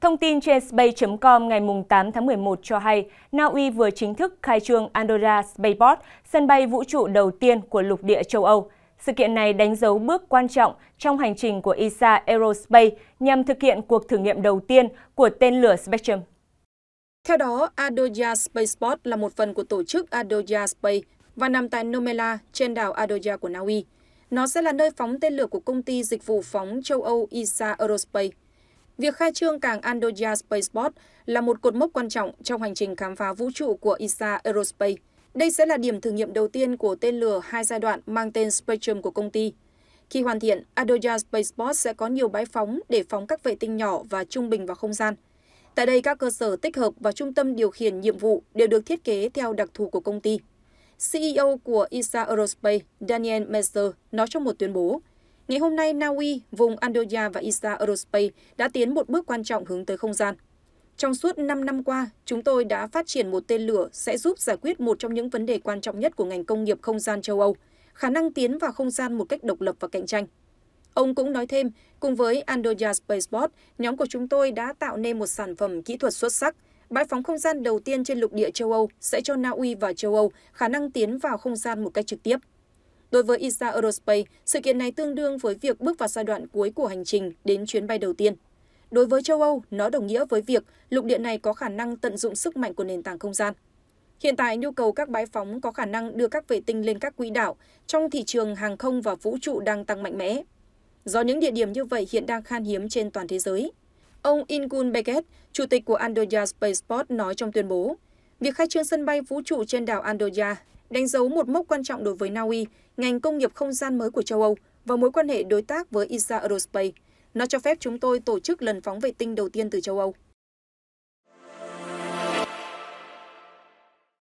Thông tin trên Space.com ngày 8 tháng 11 cho hay, Na Uy vừa chính thức khai trương Andorra Spaceport, sân bay vũ trụ đầu tiên của lục địa châu Âu. Sự kiện này đánh dấu bước quan trọng trong hành trình của ESA Aerospace nhằm thực hiện cuộc thử nghiệm đầu tiên của tên lửa Spectrum. Theo đó, Adoya Spaceport là một phần của tổ chức Adoya Space và nằm tại Nomela trên đảo Adoya của Na Uy. Nó sẽ là nơi phóng tên lửa của công ty dịch vụ phóng châu Âu ESA Aerospace. Việc khai trương cảng Andoya Spaceport là một cột mốc quan trọng trong hành trình khám phá vũ trụ của ESA Aerospace. Đây sẽ là điểm thử nghiệm đầu tiên của tên lửa hai giai đoạn mang tên Spectrum của công ty. Khi hoàn thiện, Andoya Spaceport sẽ có nhiều bãi phóng để phóng các vệ tinh nhỏ và trung bình vào không gian. Tại đây, các cơ sở tích hợp và trung tâm điều khiển nhiệm vụ đều được thiết kế theo đặc thù của công ty. CEO của ESA Aerospace, Daniel Messer, nói trong một tuyên bố, Ngày hôm nay, Na Uy, vùng Andoya và ISA Aerospace đã tiến một bước quan trọng hướng tới không gian. Trong suốt 5 năm qua, chúng tôi đã phát triển một tên lửa sẽ giúp giải quyết một trong những vấn đề quan trọng nhất của ngành công nghiệp không gian châu Âu, khả năng tiến vào không gian một cách độc lập và cạnh tranh. Ông cũng nói thêm, cùng với Andoya Spaceport, nhóm của chúng tôi đã tạo nên một sản phẩm kỹ thuật xuất sắc. Bãi phóng không gian đầu tiên trên lục địa châu Âu sẽ cho Na Uy và châu Âu khả năng tiến vào không gian một cách trực tiếp. Đối với ISA Aerospace, sự kiện này tương đương với việc bước vào giai đoạn cuối của hành trình đến chuyến bay đầu tiên. Đối với châu Âu, nó đồng nghĩa với việc lục địa này có khả năng tận dụng sức mạnh của nền tảng không gian. Hiện tại, nhu cầu các bãi phóng có khả năng đưa các vệ tinh lên các quỹ đạo trong thị trường hàng không và vũ trụ đang tăng mạnh mẽ. Do những địa điểm như vậy hiện đang khan hiếm trên toàn thế giới. Ông Ingun Beckett, chủ tịch của Andoya Spaceport nói trong tuyên bố, việc khai trương sân bay vũ trụ trên đảo Andoya đánh dấu một mốc quan trọng đối với Naui, ngành công nghiệp không gian mới của châu Âu và mối quan hệ đối tác với ISA Aerospace. Nó cho phép chúng tôi tổ chức lần phóng vệ tinh đầu tiên từ châu Âu.